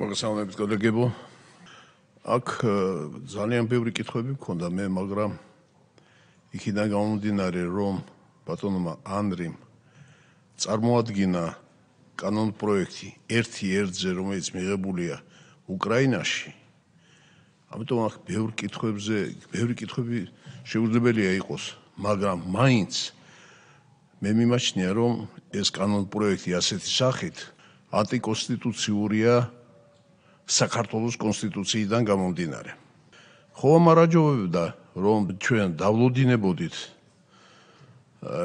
მოგესალმებით გოდეგებო. აქ ძალიან ბევრი კითხვები მქონდა მე, მაგრამ იქიდან გამომდინარე, რომ ბატონმა ანრიმ წარმოადგინა კანონ პროექტი 1-1-ზე, რომელიც მიღებულია უკრაინაში. ამიტომ აქ ბევრი კითხვებზე, ბევრი კითხვები შეუძლებელია იყოს, მაგრამ მაინც მე მიმაჩნია, რომ ეს კანონ პროექტი ასეთი სახით ანტიკონსტიტუციურია. საქართველოს კონსტიტუციიდან გამომდინარე. ხო ამარაჯოვებდა, რომ ჩვენ დავლოდინებოდით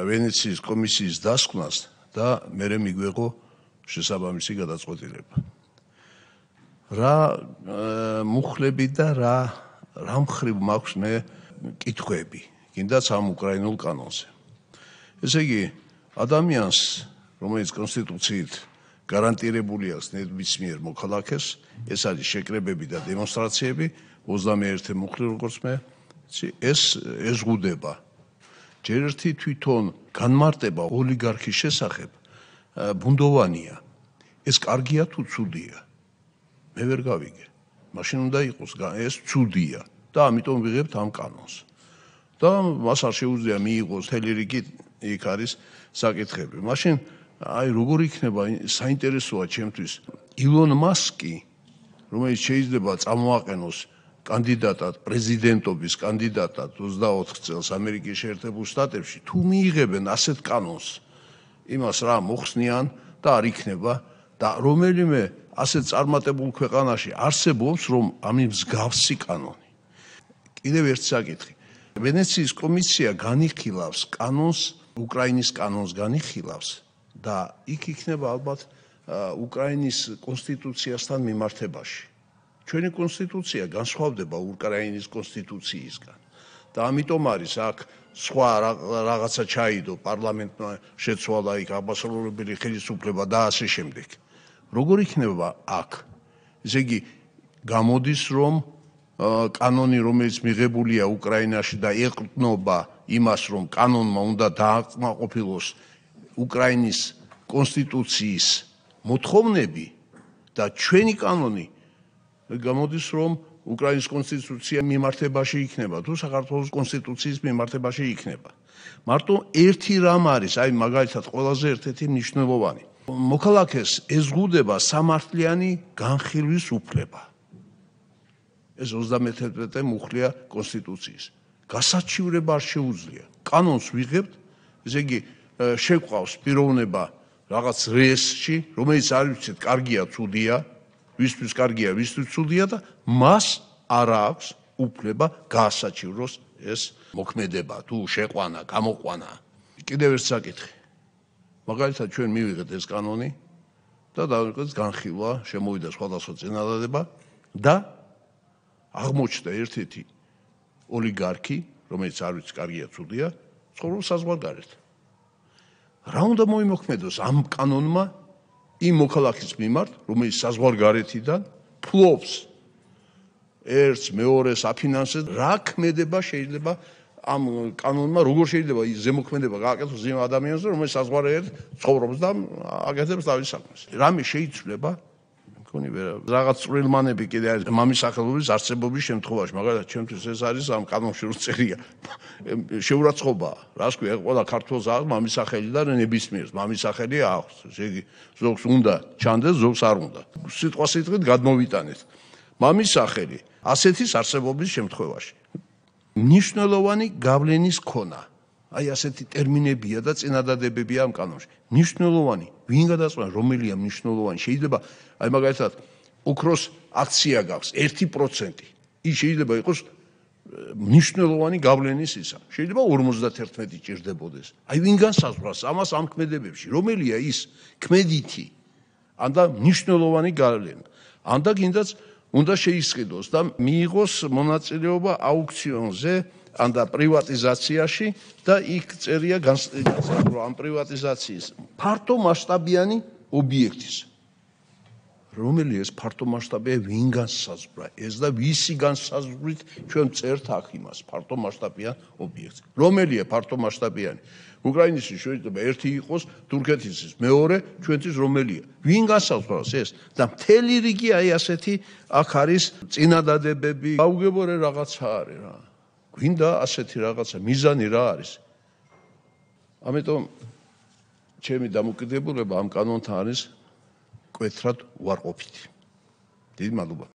ვენეციის კომისიის დასკვნას და მერე მიგვეღო შესაბამისი გადაწყვეტილება. რა მუხლები და რა რა მხრივ მაქვს მე კითხვები, კიდაც ამ უკრაინულ კანონზე. ესე იგი, ადამიანს, რომელიც კონსტიტუციით გარანტირებული აქვს ნებისმიერ მოქალაქეს ეს არის შეკრებები და დემონსტრაციები 21-ე მუხლი როგორც მე ეს ეზღუდება ჯერ ერთი თვითონ განმარტება ოლიგარქის შესახებ ბუნდოვანია ეს კარგია თუ ცუდია მე ვერ გავიგე მაშინ უნდა იყოს ეს ცუდია და ამიტომ ვიღებთ ამ კანონს და მას არ შეუძლია მიიღოს თელი რიგი იქ არის საკითხები მაშინ აი როგორ იქნება საინტერესოა ჩემთვის ილონ ماسკი რომელიც შეიძლება წამოაყენოს კანდიდატად პრეზიდენტობის კანდიდატად 24 წელს ამერიკის შეერთებულ შტატებში თუ მიიღებენ ასეთ კანონს იმას რა მოხსნიან და არ იქნება და რომელიმე ასე წარმატებულ ქვეყანაში არსებობს რომ ამი მსგავსი კანონი კიდევ ერთ საკითხი ვენეციის კომისია განიხილავს კანონს უკრაინის კანონს განიხილავს და იქ იქნება ალბათ უკრაინის კონსტიტუციასთან მიმართებაში. ჩვენი კონსტიტუცია განსხვავდება უკრაინის კონსტიტუციისგან. და ამიტომ არის აქ სხვა რაღაცა ჩაიდო პარლამენტმა შეცვალა იქ აბასრულებელი ხელისუფლება და ასე შემდეგ. როგორ იქნება აქ? ესე იგი გამოდის რომ კანონი რომელიც მიღებულია უკრაინაში და ეყრდნობა იმას რომ კანონმა უნდა დააკმაყოფილოს უკრაინის კონსტიტუციის მოთხოვნები და ჩვენი კანონი გამოდის რომ უკრაინის კონსტიტუცია მიმართებაში იქნება თუ საქართველოს კონსტიტუციის მიმართებაში იქნება მარტო ერთი რამ არის აი მაგალითად ყველაზე ერთ-ერთი მნიშვნელოვანი მოქალაქეს ეზღუდება სამართლიანი განხილვის უფლება ეს 33-ე მუხლია კონსტიტუციის გასაჩივრება არ შეუძლია კანონს ვიღებთ ესე იგი შეყვავს პიროვნება რაღაც რეესში, რომელიც არ ვიცით, კარგია, ცუდია, ვისთვის კარგია, ვისთვის ცუდია და მას არ აქვს უფლება გასაჩივროს ეს მოქმედება, თუ შეყვანა, გამოყვანა. კიდევ ერთ საკითხი. მაგალითად, ჩვენ მივიღეთ ეს კანონი და დავიღეთ განხილვა, შემოვიდა სხვადასხვა წინადადება და აღმოჩნდა ერთ-ერთი ოლიგარქი, რომელიც არ ვიცი, კარგია, ცუდია, ხოლმე საზღვარგარეთ. რა უნდა მოიმოქმედოს ამ კანონმა იმ მოქალაქის მიმართ, რომელიც საზღვარგარეთიდან ფლობს ერთს მეორეს აფინანსებს, რა ქმედება შეიძლება ამ კანონმა როგორ შეიძლება ზემოქმედება გააკეთოს ზემო ადამიანზე, რომელიც საზღვარგარეთ ცხოვრობს და აკეთებს თავის საქმეს. რამე შეიძლება თქვენი ვერა რაღაც წვრილმანები კიდე არის მამის სახელობის არსებობის შემთხვევაში მაგალითად ჩემთვის ეს არის ამ კანონში რომ წერია შეურაცხობა რა თქვი ყველა ქართველს აქვს მამის სახელი და ნებისმიერს მამის სახელი აქვს ესე იგი ზოგს უნდა ჩანდეს ზოგს არ უნდა სიტყვა სიტყვით გადმოვიტანეთ მამის სახელი ასეთის არსებობის შემთხვევაში ნიშნულოვანი გავლენის ქონა აი ასეთი ტერმინებია და წინადადებებია ამ კანონში. მნიშვნელოვანი, ვინ გადაწყვეტს რომელია მნიშვნელოვანი? შეიძლება აი მაგალითად ოქროს აქცია გავს 1%. ის შეიძლება იყოს მნიშვნელოვანი გავლენის ისა. შეიძლება 51 ჭირდებოდეს. აი ვინ განსაზღვრავს ამას ამ კმედებებში? რომელია ის კმედითი? ანდა მნიშვნელოვანი გავლენა. ანდა კიდაც უნდა შეისყიდოს და მიიღოს მონაწილეობა აუქციონზე ანდა პრივატიზაციაში და იქ წერია განსაკუთრებულ ამ პრივატიზაციის ფართო მასშტაბიანი ობიექტის რომელი ეს ფართო მასშტაბია ვინ განსაზღვრა ეს და ვისი განსაზღვრით ჩვენ წერთ აქ იმას ფართო მასშტაბია ობიექტი რომელია ფართო მასშტაბიანი უკრაინის შეიძლება ერთი იყოს თურქეთის ის მეორე ჩვენთვის რომელია ვინ განსაზღვრავს ეს და მთელი რიგი აი ასეთი აქ არის წინადადებები აუგებორე რაღაცა არის რა გვინდა ასეთი რაღაცა მიზანი რა არის ამიტომ ჩემი დამოკიდებულება ამ კანონთან არის კეთრად ვარ ყოფილი დიდი მადლობა